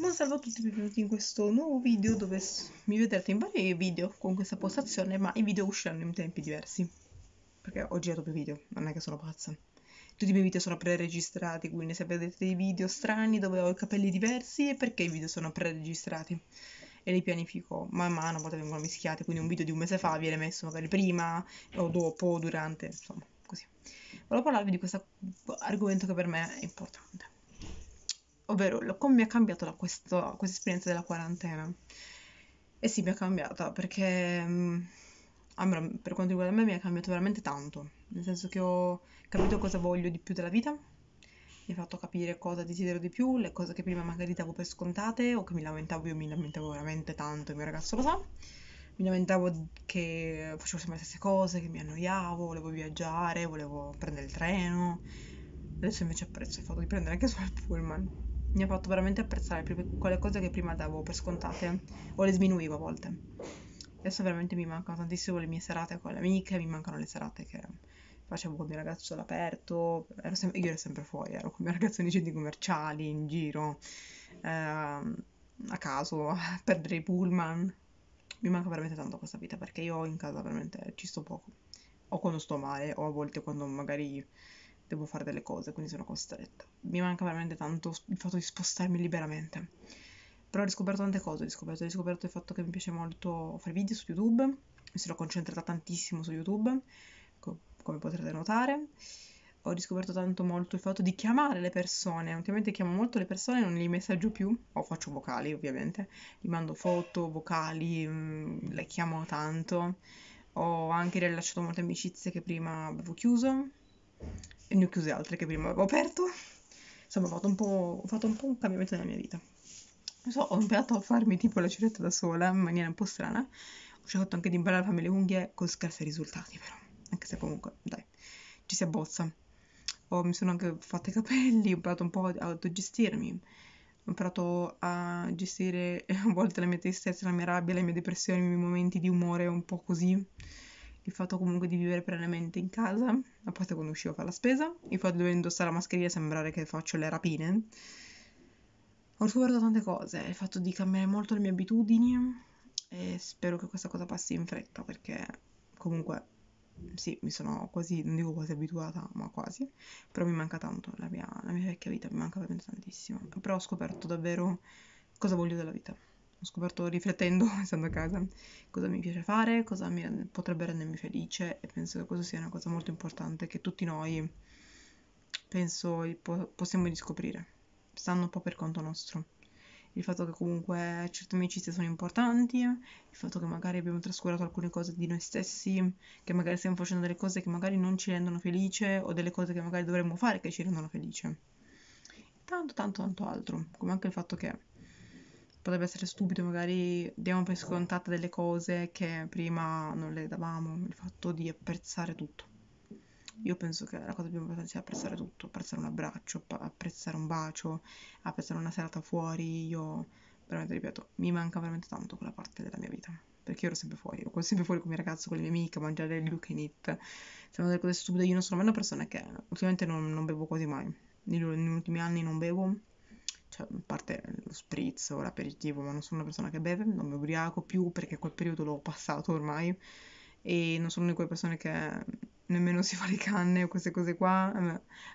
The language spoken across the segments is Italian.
Buon salve a tutti, e benvenuti in questo nuovo video dove mi vedrete in vari video con questa postazione, ma i video usciranno in tempi diversi. Perché ho girato più video, non è che sono pazza. Tutti i miei video sono pre-registrati, quindi se vedete dei video strani dove ho i capelli diversi è perché i video sono pre-registrati. E li pianifico man mano, a volte vengono mischiati, quindi un video di un mese fa viene messo magari prima, o dopo, o durante, insomma, così. Volevo parlarvi di questo argomento che per me è importante ovvero lo, come mi ha cambiato la, questo, questa esperienza della quarantena. E sì, mi ha cambiata perché mh, mm, per quanto riguarda me mi ha cambiato veramente tanto, nel senso che ho capito cosa voglio di più della vita, mi ha fatto capire cosa desidero di più, le cose che prima magari davo per scontate o che mi lamentavo, io mi lamentavo veramente tanto, il mio ragazzo lo sa. Mi lamentavo che facevo sempre le stesse cose, che mi annoiavo, volevo viaggiare, volevo prendere il treno. Adesso invece apprezzo il fatto di prendere anche solo il pullman mi ha fatto veramente apprezzare quelle cose che prima davo per scontate o le sminuivo a volte. Adesso veramente mi mancano tantissimo le mie serate con le amiche, mi mancano le serate che facevo con il mio ragazzo all'aperto, ero sem- io ero sempre fuori, ero con il mio ragazzo nei centri commerciali, in giro, eh, a caso, a perdere i pullman. Mi manca veramente tanto questa vita perché io in casa veramente ci sto poco, o quando sto male, o a volte quando magari devo fare delle cose, quindi sono costretta. Mi manca veramente tanto il fatto di spostarmi liberamente. Però ho riscoperto tante cose, ho riscoperto, ho riscoperto il fatto che mi piace molto fare video su YouTube, mi sono concentrata tantissimo su YouTube, co- come potrete notare. Ho riscoperto tanto molto il fatto di chiamare le persone. Ultimamente chiamo molto le persone, non li messaggio più, o faccio vocali ovviamente, gli mando foto, vocali, mh, mm, le chiamo tanto. Ho anche rilasciato molte amicizie che prima avevo chiuso e ne ho chiuse altre che prima avevo aperto. Insomma, ho fatto un po', fatto un, po un cambiamento nella mia vita. So, ho imparato a farmi tipo la ciretta da sola in maniera un po' strana. Ho cercato anche di imparare a farmi le unghie con scarsi risultati, però. Anche se comunque, dai, ci si abbozza. Oh, mi sono anche fatta i capelli, ho imparato un po' ad autogestirmi. Ho imparato a gestire a volte la mia tristezza, la mia rabbia, le mie depressioni, i miei momenti di umore un po' così il fatto comunque di vivere plenamente in casa, a parte quando uscivo a fare la spesa, il fatto di dover indossare la mascherina e sembrare che faccio le rapine. Ho scoperto tante cose, il fatto di cambiare molto le mie abitudini e spero che questa cosa passi in fretta perché comunque sì, mi sono quasi, non dico quasi abituata, ma quasi, però mi manca tanto la mia, la mia vecchia vita, mi manca veramente tantissimo. Però ho scoperto davvero cosa voglio della vita ho scoperto riflettendo, essendo a casa, cosa mi piace fare, cosa mi rende, potrebbe rendermi felice e penso che questa sia una cosa molto importante che tutti noi, penso, possiamo riscoprire, stanno un po' per conto nostro. Il fatto che comunque certe amicizie sono importanti, il fatto che magari abbiamo trascurato alcune cose di noi stessi, che magari stiamo facendo delle cose che magari non ci rendono felice o delle cose che magari dovremmo fare che ci rendono felice. Tanto, tanto, tanto altro, come anche il fatto che potrebbe essere stupido, magari diamo per scontate delle cose che prima non le davamo, il fatto di apprezzare tutto. Io penso che la cosa più importante sia apprezzare tutto, apprezzare un abbraccio, apprezzare un bacio, apprezzare una serata fuori. Io veramente ripeto, mi manca veramente tanto quella parte della mia vita. Perché io ero sempre fuori, ero sempre fuori con i miei ragazzi, con le mie amiche, a mangiare il look and it. Siamo delle cose stupide, io non sono mai una persona che ultimamente non, non bevo quasi mai. negli ultimi anni non bevo, cioè, a parte lo spritz o l'aperitivo, ma non sono una persona che beve, non mi ubriaco più perché quel periodo l'ho passato ormai e non sono di quelle persone che nemmeno si fa le canne o queste cose qua,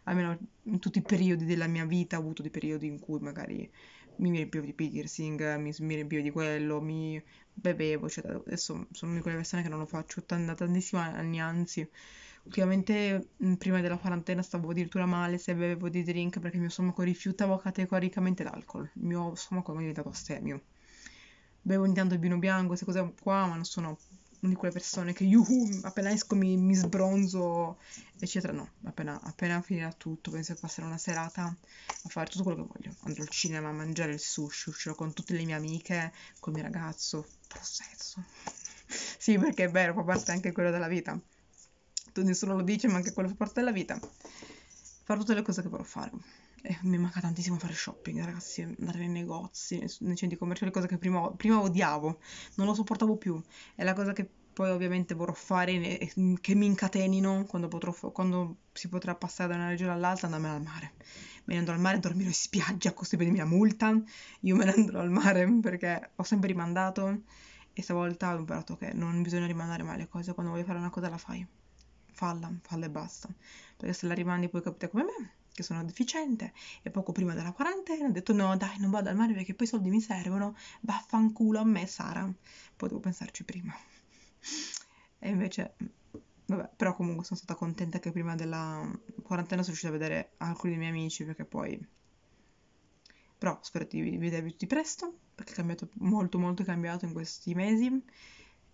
almeno in tutti i periodi della mia vita ho avuto dei periodi in cui magari mi riempivo di piercing, mi, mi riempivo di quello, mi bevevo, eccetera. Adesso sono di quelle persone che non lo faccio tantissimi anni, anzi ultimamente mm, prima della quarantena stavo addirittura male se bevevo dei drink perché il mio stomaco rifiutava categoricamente l'alcol, il mio stomaco è diventato astemio. Bevo ogni tanto il vino bianco, queste cose qua, ma non sono una di quelle persone che yuhu, appena esco mi, mi sbronzo, eccetera. No, appena, appena finirà tutto, penso che passare una serata a fare tutto quello che voglio. Andrò al cinema a mangiare il sushi, uscirò con tutte le mie amiche, col mio ragazzo, farò sesso. sì, perché è vero, fa parte anche quello della vita fatto, nessuno lo dice, ma anche quello fa parte della vita. Farò tutte le cose che vorrò fare. Eh, mi manca tantissimo fare shopping, ragazzi, andare nei negozi, nei centri commerciali, cose che prima, prima odiavo, non lo sopportavo più. È la cosa che poi ovviamente vorrò fare mm, che mi incatenino quando, potrò, quando si potrà passare da una regione all'altra andarmene al mare. Me ne andrò al mare, dormirò in spiaggia, così vedermi la multa. Io me ne andrò al mare perché ho sempre rimandato e stavolta ho imparato che non bisogna rimandare mai le cose, quando vuoi fare una cosa la fai falla, falla e basta. Perché se la rimandi poi capita come me, che sono deficiente, e poco prima della quarantena ho detto no dai non vado al mare perché poi i soldi mi servono, vaffanculo a me Sara. Potevo pensarci prima. E invece, mm, vabbè, però comunque sono stata contenta che prima della quarantena sono riuscita a vedere alcuni dei miei amici perché poi... Però spero di vedervi tutti presto, perché è cambiato molto molto cambiato in questi mesi.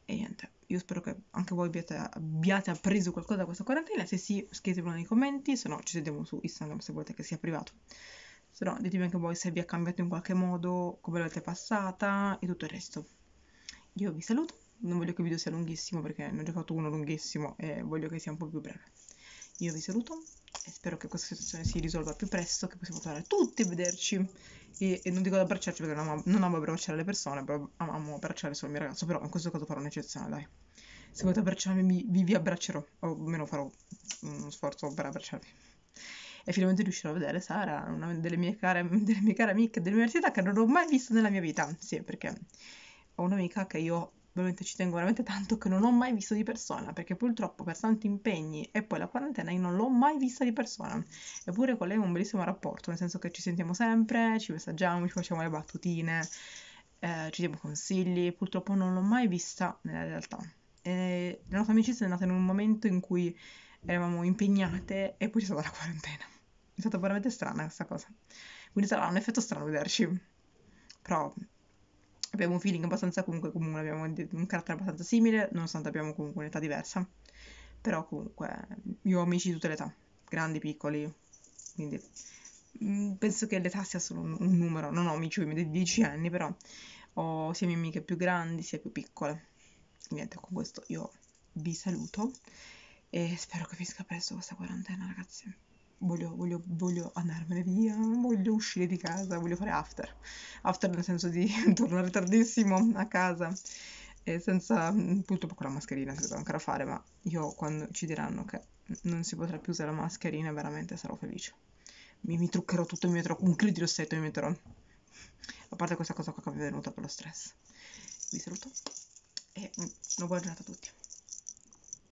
E niente io spero che anche voi abbiate, abbiate appreso qualcosa da questa quarantena, se sì scrivetemelo nei commenti, se no ci sediamo su Instagram se volete che sia privato. Se no ditemi anche voi se vi ha cambiato in qualche modo, come l'avete passata e tutto il resto. Io vi saluto, non voglio che il video sia lunghissimo perché ne ho già fatto uno lunghissimo e voglio che sia un po' più breve. Io vi saluto e spero che questa situazione si risolva più presto, che possiamo tornare tutti a vederci. E, e non dico ad abbracciarci perché non amo, non amo abbracciare le persone, però amo abbracciare solo il mio ragazzo, però in questo caso farò un'eccezione, dai se volete abbracciarmi vi, vi abbraccerò, o almeno farò uno sforzo per abbracciarvi. E finalmente riuscirò a vedere Sara, una delle mie care, delle mie care amiche dell'università che non ho mai visto nella mia vita, sì, perché ho un'amica che io veramente ci tengo veramente tanto che non ho mai visto di persona perché purtroppo per tanti impegni e poi la quarantena io non l'ho mai vista di persona eppure con lei ho un bellissimo rapporto nel senso che ci sentiamo sempre ci messaggiamo ci facciamo le battutine eh, ci diamo consigli purtroppo non l'ho mai vista nella realtà la nostra amicizia è nata in un momento in cui eravamo impegnate e poi c'è stata la quarantena. È stata veramente strana questa cosa. Quindi sarà un effetto strano vederci. Però abbiamo un feeling abbastanza comunque comune, abbiamo un carattere abbastanza simile, nonostante abbiamo comunque un'età diversa. Però comunque io ho amici di tutte le età, grandi, piccoli, quindi mm, penso che l'età sia solo un, un numero, non ho amici di 10 anni, però ho sia mie amiche più grandi sia più piccole niente con questo io vi saluto e spero che finisca presto questa quarantena ragazzi voglio, voglio, voglio andarmene via voglio uscire di casa voglio fare after after nel senso di tornare tardissimo a casa e senza mm, purtroppo con la mascherina si dovrà ancora fare ma io quando ci diranno che non si potrà più usare la mascherina veramente sarò felice mi, mi truccherò tutto mi metterò un clip di rossetto mi metterò a parte questa cosa qua che mi è venuta per lo stress vi saluto e una mm, buona giornata a tutti